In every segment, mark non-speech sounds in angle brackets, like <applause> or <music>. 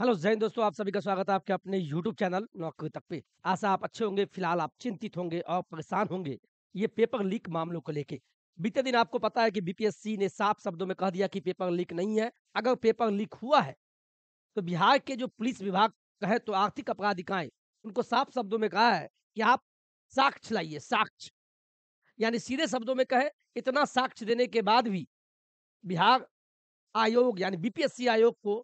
hello Jain दोस्तों आप सभी का स्वागत है आपके अपने यूट्यूब चैनल नौकरी तक पे आशा आप अच्छे होंगे फिलहाल आप चिंतित होंगे और परेशान होंगे ये पेपर लीक मामलों को लेके बीते दिन आपको पता है कि बीपीएससी ने साफ शब्दों में कह दिया कि पेपर लीक नहीं है अगर पेपर लीक हुआ है तो बिहार के जो पुलिस विभाग कहे तो आर्थिक अपराध इकाएं उनको साफ शब्दों में कहा है कि आप साक्ष लाइए साक्ष यानी सीधे शब्दों में कहे इतना साक्ष देने के बाद भी बिहार आयोग यानी बीपीएससी आयोग को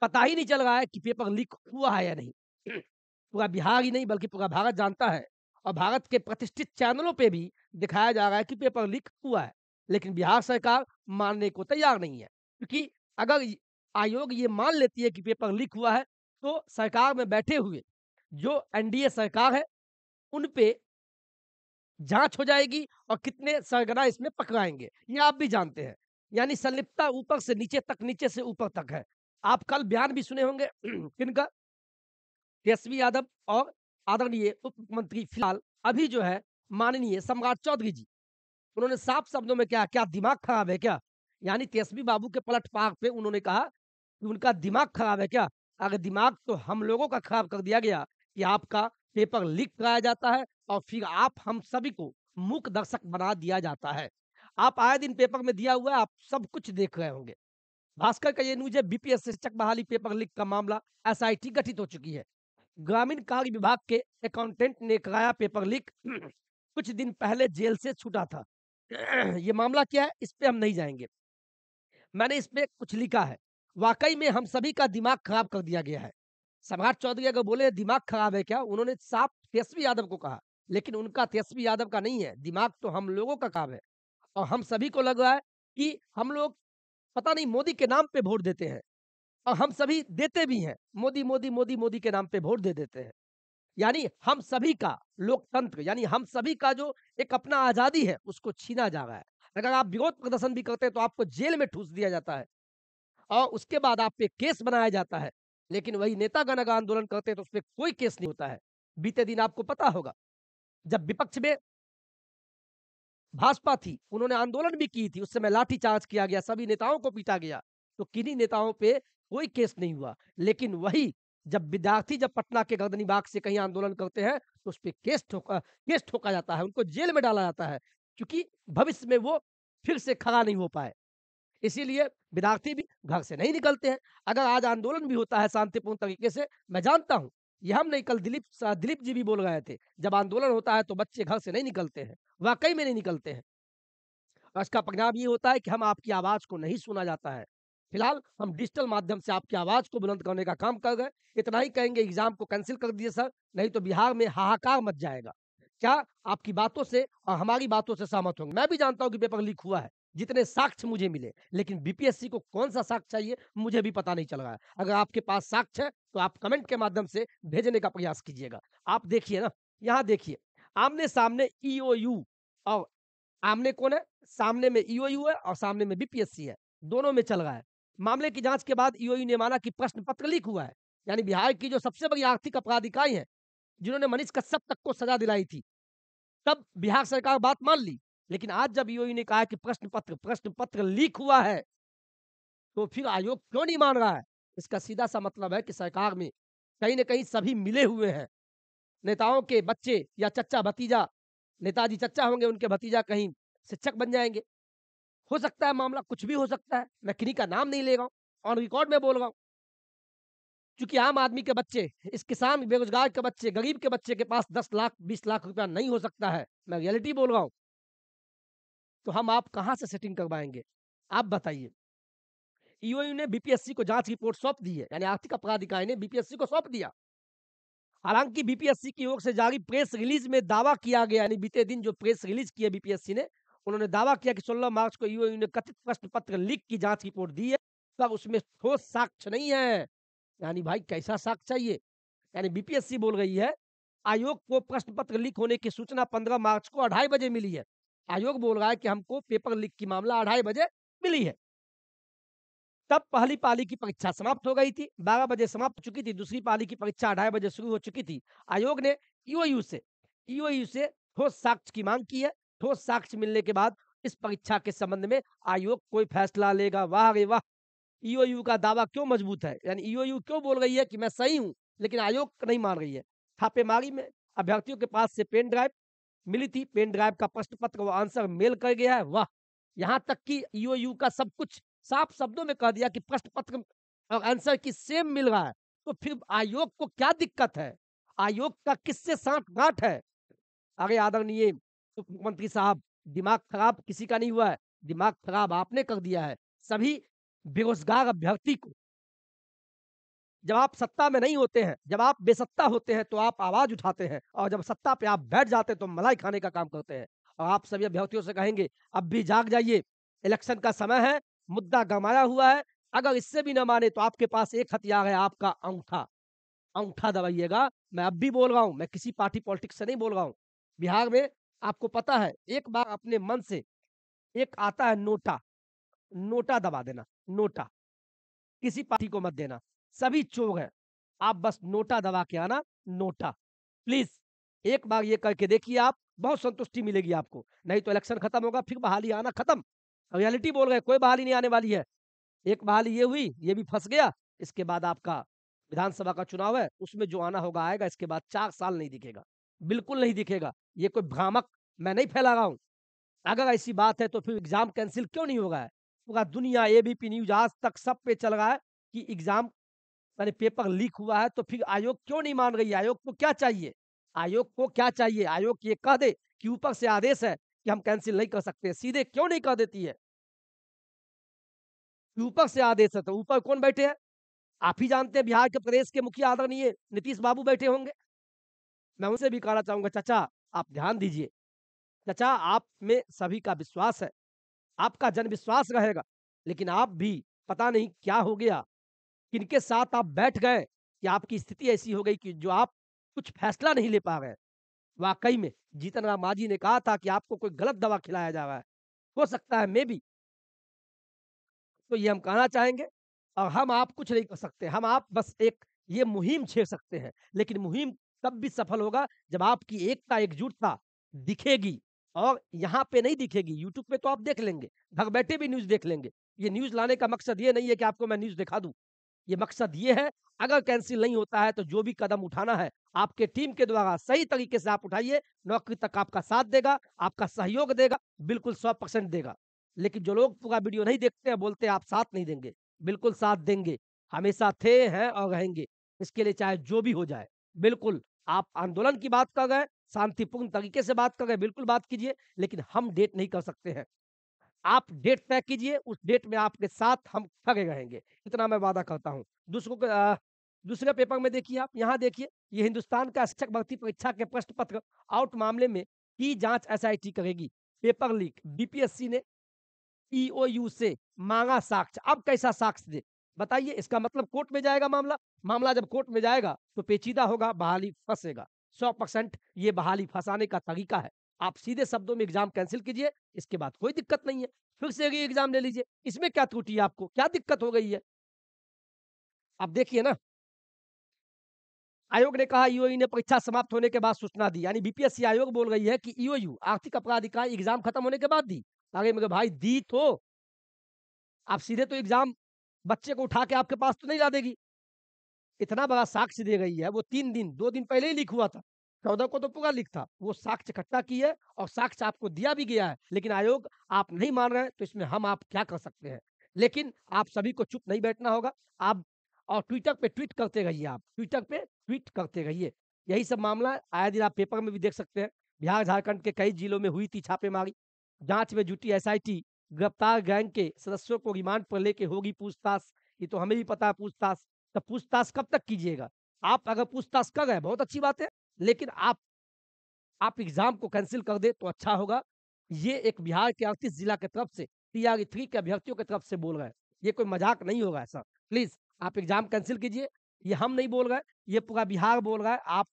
पता ही नहीं चल रहा है कि पेपर लीक हुआ है या नहीं <clears throat> पूरा बिहार ही नहीं बल्कि पूरा भारत जानता है और भारत के प्रतिष्ठित चैनलों पे भी दिखाया जा रहा है कि पेपर लीक हुआ है लेकिन बिहार सरकार मानने को तैयार नहीं है क्योंकि अगर आयोग ये मान लेती है कि पेपर लीक हुआ है तो सरकार में बैठे हुए जो एनडीए सरकार है उन पे जांच हो जाएगी और कितने सरगना इसमें पकड़ाएंगे ये आप भी जानते हैं यानी संलिप्तता ऊपर से नीचे तक नीचे से ऊपर तक है आप कल बयान भी सुने होंगे <clears throat> किनका तेजस्वी यादव और आदरणीय उप मुख्यमंत्री फिलहाल अभी जो है माननीय सम्राट चौधरी जी उन्होंने साफ शब्दों में क्या क्या दिमाग खराब है क्या यानी तेजस्वी बाबू के पलट पार पे उन्होंने कहा कि उनका दिमाग खराब है क्या अगर दिमाग तो हम लोगों का खराब कर दिया गया कि आपका पेपर लीक कराया जाता है और फिर आप हम सभी को मुख दर्शक बना दिया जाता है आप आए दिन पेपर में दिया हुआ है आप सब कुछ देख रहे होंगे भास्कर का ये न्यूज है बीपीएस शिक्षक बहाली पेपर लीक का मामला एसआईटी गठित हो चुकी है ग्रामीण कार्य विभाग के अकाउंटेंट ने कराया पेपर लीक <clears throat> कुछ दिन पहले जेल से छूटा था <clears throat> ये मामला क्या है इस पर हम नहीं जाएंगे मैंने इस पर कुछ लिखा है वाकई में हम सभी का दिमाग खराब कर दिया गया है सम्राट चौधरी अगर बोले दिमाग खराब है क्या उन्होंने साफ तेजस्वी यादव को कहा लेकिन उनका तेजस्वी यादव का नहीं है दिमाग तो हम लोगों का काम है और हम सभी को लग रहा है कि हम लोग पता नहीं मोदी के नाम पे वोट देते हैं और हम सभी देते भी हैं मोदी मोदी मोदी मोदी के नाम पे वोट दे देते हैं यानी हम सभी का लोकतंत्र यानी हम सभी का जो एक अपना आजादी है उसको छीना जा रहा है अगर आप विरोध प्रदर्शन भी करते हैं तो आपको जेल में ठूस दिया जाता है और उसके बाद आप पे केस बनाया जाता है लेकिन वही नेता नेतागण अगर आंदोलन करते हैं तो उस पर कोई केस नहीं होता है बीते दिन आपको पता होगा जब विपक्ष में भाजपा थी उन्होंने आंदोलन भी की थी उस समय लाठीचार्ज किया गया सभी नेताओं को पीटा गया तो किन्हीं नेताओं पे कोई केस नहीं हुआ लेकिन वही जब विद्यार्थी जब पटना के गर्दनी बाग से कहीं आंदोलन करते हैं तो उस पर केस ठोका केस ठोका जाता है उनको जेल में डाला जाता है क्योंकि भविष्य में वो फिर से खड़ा नहीं हो पाए इसीलिए विद्यार्थी भी घर से नहीं निकलते हैं अगर आज आंदोलन भी होता है शांतिपूर्ण तरीके से मैं जानता हूँ ये हम नहीं कल दिलीप दिलीप जी भी बोल गए थे जब आंदोलन होता है तो बच्चे घर से नहीं निकलते हैं वाकई में नहीं निकलते हैं और इसका परिणाम ये होता है कि हम आपकी आवाज को नहीं सुना जाता है फिलहाल हम डिजिटल माध्यम से आपकी आवाज को बुलंद करने का काम कर गए इतना ही कहेंगे एग्जाम को कैंसिल कर दिए सर नहीं तो बिहार में हाहाकार मच जाएगा क्या आपकी बातों से और हमारी बातों से सहमत होंगे मैं भी जानता हूँ कि पेपर लीक हुआ है जितने साक्ष्य मुझे मिले लेकिन बीपीएससी को कौन सा साक्ष्य चाहिए मुझे भी पता नहीं चल रहा है अगर आपके पास साक्ष्य है तो आप कमेंट के माध्यम से भेजने का प्रयास कीजिएगा आप देखिए ना यहाँ देखिए आमने सामने यू e और आमने कौन है सामने में यू e है और सामने में बीपीएससी है दोनों में चल रहा है मामले की जांच के बाद यू e ने माना कि प्रश्न पत्र लीक हुआ है यानी बिहार की जो सबसे बड़ी आर्थिक अपराध इकाई है जिन्होंने मनीष कश्यप तक को सजा दिलाई थी तब बिहार सरकार बात मान ली लेकिन आज जब ईओई ने कहा कि प्रश्न पत्र प्रश्न पत्र लीक हुआ है तो फिर आयोग क्यों नहीं मान रहा है इसका सीधा सा मतलब है कि सरकार में कहीं ना कहीं सभी मिले हुए हैं नेताओं के बच्चे या चच्चा भतीजा नेताजी चच्चा होंगे उनके भतीजा कहीं शिक्षक बन जाएंगे हो सकता है मामला कुछ भी हो सकता है मैं किन्हीं का नाम नहीं ले रहा हूँ ऑन रिकॉर्ड में बोल रहा हूँ क्योंकि आम आदमी के बच्चे इस किसान बेरोजगार के बच्चे गरीब के बच्चे के पास दस लाख बीस लाख रुपया नहीं हो सकता है मैं रियलिटी बोल रहा हूँ तो हम आप कहाँ से सेटिंग करवाएंगे आप बताइए ईओयू e ने बीपीएससी को जांच रिपोर्ट सौंप दी है यानी आर्थिक अपराध इकाई ने बीपीएससी को सौंप दिया हालांकि बीपीएससी की ओर से जारी प्रेस रिलीज में दावा किया गया यानी बीते दिन जो प्रेस रिलीज किया बीपीएससी ने उन्होंने दावा किया कि 16 मार्च को ईओयू e ने कथित प्रश्न पत्र लीक की जांच रिपोर्ट दी है पर उसमें ठोस साक्ष्य नहीं है यानी भाई कैसा साक्ष्य चाहिए यानी बीपीएससी बोल रही है आयोग को प्रश्न पत्र लीक होने की सूचना पंद्रह मार्च को अढ़ाई बजे मिली है आयोग बोल रहा है कि हमको पेपर लीक की मामला अढ़ाई बजे मिली है तब पहली पाली की परीक्षा समाप्त हो गई थी बारह बजे समाप्त चुकी थी दूसरी पाली की परीक्षा अढ़ाई बजे शुरू हो चुकी थी आयोग ने ईओयू e से ईओयू e से ठोस साक्ष्य की मांग की है ठोस साक्ष्य मिलने के बाद इस परीक्षा के संबंध में आयोग कोई फैसला लेगा वाह रे वाह ईओयू e का दावा क्यों मजबूत है यानी ईओयू क्यों बोल रही है कि मैं सही हूँ लेकिन आयोग नहीं मान रही है छापेमारी में अभ्यर्थियों के पास से पेन ड्राइव मिली थी पेन ड्राइव का प्रश्न पत्र वो आंसर मेल कर गया है वह यहाँ तक कि ईओयू e का सब कुछ साफ शब्दों में कह दिया कि प्रश्न पत्र और आंसर की सेम मिल रहा है तो फिर आयोग को क्या दिक्कत है आयोग का किससे साठ गांठ है अरे आदरणीय उप मुख्यमंत्री साहब दिमाग खराब किसी का नहीं हुआ है दिमाग खराब आपने कर दिया है सभी बेरोजगार अभ्यर्थी को जब आप सत्ता में नहीं होते हैं जब आप बेसत्ता होते हैं तो आप आवाज उठाते हैं और जब सत्ता पे आप बैठ जाते हैं तो मलाई खाने का काम करते हैं और आप सभी अभ्यर्थियों से कहेंगे अब भी जाग जाइए इलेक्शन का समय है मुद्दा गंवाया हुआ है अगर इससे भी ना माने तो आपके पास एक हथियार है आपका अंगूठा अंगूठा दबाइएगा मैं अब भी बोल रहा हूँ मैं किसी पार्टी पॉलिटिक्स से नहीं बोल रहा हूँ बिहार में आपको पता है एक बार अपने मन से एक आता है नोटा नोटा दबा देना नोटा किसी पार्टी को मत देना सभी चोग है आप बस नोटा दबा के आना नोटा प्लीज एक बार ये करके देखिए आप बहुत संतुष्टि मिलेगी आपको नहीं तो इलेक्शन खत्म होगा फिर बहाली आना खत्म रियलिटी बोल रहे कोई बहाली नहीं आने वाली है एक बहाली ये हुई ये भी फंस गया इसके बाद आपका विधानसभा का चुनाव है उसमें जो आना होगा आएगा इसके बाद चार साल नहीं दिखेगा बिल्कुल नहीं दिखेगा ये कोई भ्रामक मैं नहीं फैला रहा हूँ अगर ऐसी बात है तो फिर एग्जाम कैंसिल क्यों नहीं होगा है पूरा दुनिया एबीपी न्यूज आज तक सब पे चल रहा है कि एग्जाम यानी पेपर लीक हुआ है तो फिर आयोग क्यों नहीं मान रही आयोग को क्या चाहिए आयोग को क्या चाहिए आयोग ये कह दे कि ऊपर से आदेश है कि हम कैंसिल नहीं कर सकते सीधे क्यों नहीं कह देती है ऊपर से आदेश है तो ऊपर कौन बैठे हैं आप ही जानते हैं बिहार के प्रदेश के मुखिया आदरणीय नीतीश बाबू बैठे होंगे मैं उनसे भी कहना चाहूंगा चाचा आप ध्यान दीजिए चाचा आप में सभी का विश्वास है आपका जन विश्वास रहेगा लेकिन आप भी पता नहीं क्या हो गया किनके साथ आप बैठ गए कि आपकी स्थिति ऐसी हो गई कि जो आप कुछ फैसला नहीं ले पा गए वाकई में जीतन राम मांझी ने कहा था कि आपको कोई गलत दवा खिलाया जा रहा है हो सकता है मे भी तो ये हम कहना चाहेंगे और हम आप कुछ नहीं कर सकते हम आप बस एक ये मुहिम छेड़ सकते हैं लेकिन मुहिम तब भी सफल होगा जब आपकी एकता एकजुटता दिखेगी और यहाँ पे नहीं दिखेगी यूट्यूब पे तो आप देख लेंगे घर बैठे भी न्यूज देख लेंगे ये न्यूज लाने का मकसद ये नहीं है कि आपको मैं न्यूज दिखा दूँ ये मकसद ये है अगर कैंसिल नहीं होता है तो जो भी कदम उठाना है आपके टीम के द्वारा सही तरीके से आप उठाइए नौकरी तक आपका साथ देगा आपका सहयोग देगा बिल्कुल सौ परसेंट देगा लेकिन जो लोग पूरा वीडियो नहीं देखते हैं बोलते हैं आप साथ नहीं देंगे बिल्कुल साथ देंगे हमेशा थे हैं और रहेंगे इसके लिए चाहे जो भी हो जाए बिल्कुल आप आंदोलन की बात कर रहे हैं शांतिपूर्ण तरीके से बात कर हैं बिल्कुल बात कीजिए लेकिन हम डेट नहीं कर सकते हैं आप डेट तय कीजिए उस डेट में आपके साथ हम खड़े रहेंगे इतना मैं वादा करता हूँ दूसरों के दूसरे पेपर में देखिए आप यहाँ देखिए ये हिंदुस्तान का शिक्षक भर्ती परीक्षा के प्रश्न पत्र आउट मामले में की जांच एसआईटी करेगी पेपर लीक बीपीएससी ने ईओयू से मांगा साक्ष्य अब कैसा साक्ष्य दे बताइए इसका मतलब कोर्ट में जाएगा मामला मामला जब कोर्ट में जाएगा तो पेचीदा होगा बहाली फंसेगा सौ परसेंट ये बहाली फंसाने का तरीका है आप सीधे शब्दों में एग्जाम कैंसिल कीजिए इसके बाद कोई दिक्कत नहीं है फिर से एग्जाम ले लीजिए इसमें क्या त्रुटि है आपको क्या दिक्कत हो गई है आप देखिए ना आयोग ने कहा ईओयू ने परीक्षा समाप्त होने के बाद सूचना दी यानी बीपीएससी आयोग बोल रही है कि ईओयू आर्थिक अपराध इकाई एग्जाम खत्म होने के बाद दी अरे मेरे भाई दी तो आप सीधे तो एग्जाम बच्चे को उठा के आपके पास तो नहीं ला देगी इतना बड़ा साक्ष्य दे गई है वो तीन दिन दो दिन पहले ही लीक हुआ था चौदह को तो पूरा लिख था वो साक्ष्य इकट्ठा की है और साक्ष्य आपको दिया भी गया है लेकिन आयोग आप नहीं मान रहे हैं तो इसमें हम आप क्या कर सकते हैं लेकिन आप सभी को चुप नहीं बैठना होगा आप और ट्विटर पे ट्वीट करते रहिए आप ट्विटर पे ट्वीट करते रहिए यही सब मामला आए दिन आप पेपर में भी देख सकते हैं बिहार झारखंड के कई जिलों में हुई थी छापेमारी जांच में जुटी एसआईटी गिरफ्तार गैंग के सदस्यों को रिमांड पर लेके होगी पूछताछ ये तो हमें भी पता है पूछताछ तो पूछताछ कब तक कीजिएगा आप अगर पूछताछ कर हैं बहुत अच्छी बात है लेकिन आप आप एग्जाम को कैंसिल कर दे तो अच्छा होगा ये एक बिहार के अड़तीस जिला के तरफ से टीआर थ्री के अभ्यर्थियों के तरफ से बोल रहे हैं ये कोई मजाक नहीं होगा ऐसा प्लीज आप एग्जाम कैंसिल कीजिए ये हम नहीं बोल रहे ये पूरा बिहार बोल रहा है आप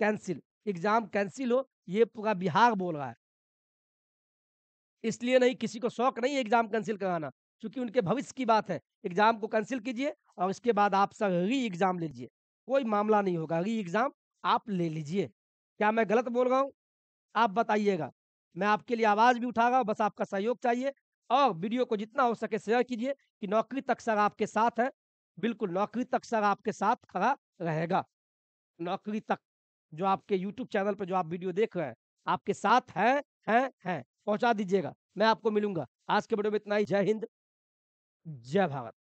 कैंसिल एग्जाम कैंसिल हो ये पूरा बिहार बोल रहा है इसलिए नहीं किसी को शौक नहीं है एग्जाम कैंसिल कराना क्योंकि उनके भविष्य की बात है एग्जाम को कैंसिल कीजिए और इसके बाद आप सर री एग्जाम लीजिए कोई मामला नहीं होगा री एग्जाम आप ले लीजिए क्या मैं गलत बोल रहा हूँ आप बताइएगा मैं आपके लिए आवाज़ भी उठा रहा हूँ बस आपका सहयोग चाहिए और वीडियो को जितना हो सके शेयर कीजिए कि नौकरी तक सर आपके साथ है बिल्कुल नौकरी तक सर आपके साथ खड़ा रहेगा नौकरी तक जो आपके यूट्यूब चैनल पर जो आप वीडियो देख रहे हैं आपके साथ है हैं हैं पहुंचा दीजिएगा मैं आपको मिलूंगा आज के वीडियो में इतना ही जय हिंद जय भारत